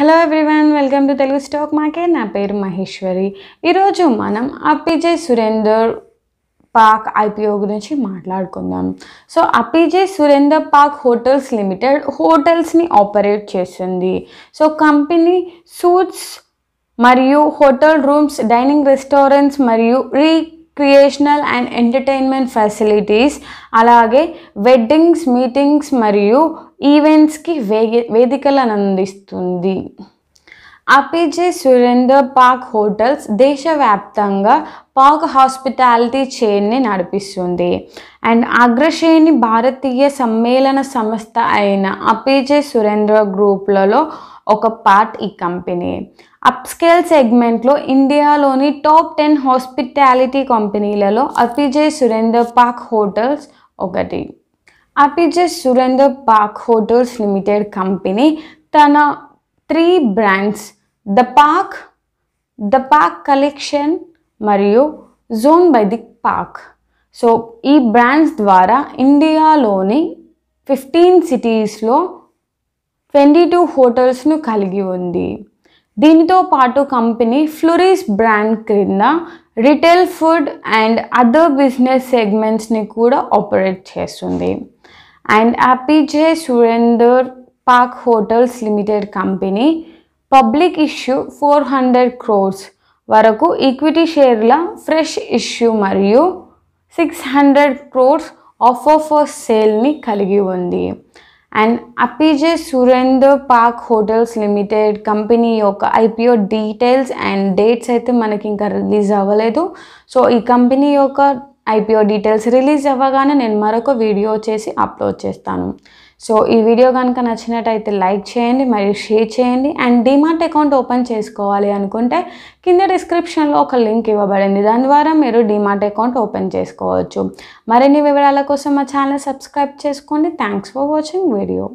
hello everyone welcome to Telugu stock market నా పేరు మహేశ్వరి ఈరోజు మనం అపిజే సురేందర్ పాక్ ఐపీఓ గురించి మాట్లాడుకుందాం so Apeejay Surrendra Park hotels limited హోటల్స్ని ఆపరేట్ చేస్తుంది సో కంపెనీ సూట్స్ మరియు హోటల్ రూమ్స్ డైనింగ్ రెస్టారెంట్స్ మరియు recreational and entertainment facilities అలాగే వెడ్డింగ్స్ మీటింగ్స్ మరియు ఈవెంట్స్కి వేదికలను అందిస్తుంది అపిజే సురేందర్ పాక్ హోటల్స్ దేశవ్యాప్తంగా పాక్ హాస్పిటాలిటీ చైన్ని నడిపిస్తుంది అండ్ అగ్రశ్రేణి భారతీయ సమ్మేళన సంస్థ అయిన అపిజే సురేంద్ర గ్రూప్లలో ఒక పార్ట్ ఈ కంపెనీ అప్స్కేల్ సెగ్మెంట్లో ఇండియాలోని టాప్ టెన్ హాస్పిటాలిటీ కంపెనీలలో అపిజే సురేందర్ పాక్ హోటల్స్ ఒకటి Apeejay Surrendra Park hotels limited company తన three brands the Park the Park collection మరియు Zone by the Park so ఈ బ్రాండ్స్ ద్వారా ఇండియాలోని ఫిఫ్టీన్ సిటీస్లో ట్వంటీ టూ హోటల్స్ను కలిగి ఉంది దీనితో పాటు కంపెనీ ఫ్లూరిస్ బ్రాండ్ క్రింద retail food and other business సెగ్మెంట్స్ని కూడా ఆపరేట్ చేస్తుంది and Apeejay Surrendra Park hotels limited company public issue four hundred crores వరకు ఈక్విటీ షేర్ల ఫ్రెష్ ఇష్యూ మరియు six hundred crores offer for సేల్ని కలిగి ఉంది and Apeejay Surrendra Park hotels limited company యొక్క ఐపీఓ డీటెయిల్స్ అండ్ డేట్స్ అయితే మనకి ఇంకా రిలీజ్ అవ్వలేదు సో ఈ కంపెనీ యొక్క ఐపీఓ డీటెయిల్స్ రిలీజ్ అవ్వగానే నేను మరొక వీడియో చేసి అప్లోడ్ చేస్తాను సో ఈ వీడియో కనుక నచ్చినట్టయితే లైక్ చేయండి మరియు షేర్ చేయండి అండ్ డిమార్ట్ అకౌంట్ ఓపెన్ చేసుకోవాలి అనుకుంటే కింద డిస్క్రిప్షన్లో ఒక లింక్ ఇవ్వబడింది దాని ద్వారా మీరు డిమార్ట్ అకౌంట్ ఓపెన్ చేసుకోవచ్చు మరిన్ని వివరాల కోసం మా ఛానల్ సబ్స్క్రైబ్ చేసుకోండి థ్యాంక్స్ ఫర్ వాచింగ్ వీడియో